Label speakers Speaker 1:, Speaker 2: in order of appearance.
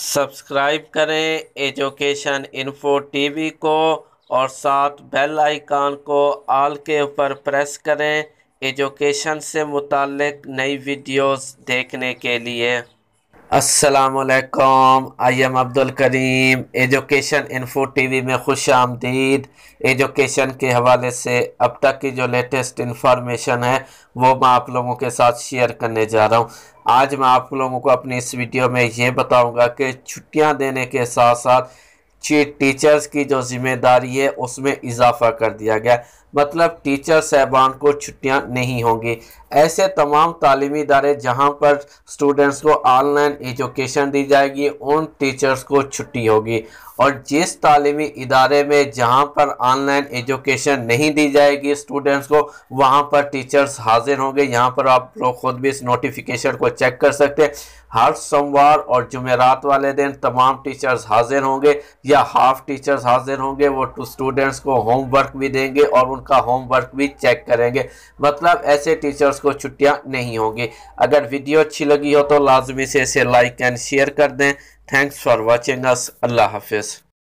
Speaker 1: subscribe करें education info TV को और साथ बेल आइकान को आल के ऊपर प्रेस करें एजुकेशन से मुतल नई वीडियोस देखने के लिए असलकम I am Abdul Karim education info TV में खुश आमदीद एजुकेशन के हवाले से अब तक की जो लेटेस्ट इन्फॉर्मेशन है वो मैं आप लोगों के साथ शेयर करने जा रहा हूँ आज मैं आप लोगों को अपनी इस वीडियो में ये बताऊँगा कि छुट्टियाँ देने के साथ साथ टीचर्स की जो जिम्मेदारी है उसमें इजाफा कर दिया गया मतलब टीचर साहबान को छुट्टियां नहीं होंगी ऐसे तमाम तालीमी इदारे जहां पर स्टूडेंट्स को ऑनलाइन एजुकेशन दी जाएगी उन टीचर्स को छुट्टी होगी और जिस तालीमी इदारे में जहां पर ऑनलाइन एजुकेशन नहीं दी जाएगी स्टूडेंट्स को वहां पर टीचर्स हाजिर होंगे यहां पर आप लोग ख़ुद भी इस नोटिफिकेशन को चेक कर सकते हैं हर सोमवार और जुमेरात वाले दिन तमाम टीचर्स हाजिर होंगे या हाफ टीचर्स हाजिर होंगे वो टू स्टूडेंट्स को होमवर्क भी देंगे और उन उनका होमवर्क भी चेक करेंगे मतलब ऐसे टीचर्स को छुट्टियां नहीं होंगी अगर वीडियो अच्छी लगी हो तो लाजमी से इसे लाइक एंड शेयर कर दें थैंक्स फॉर वॉचिंग अस अल्लाह हाफिज़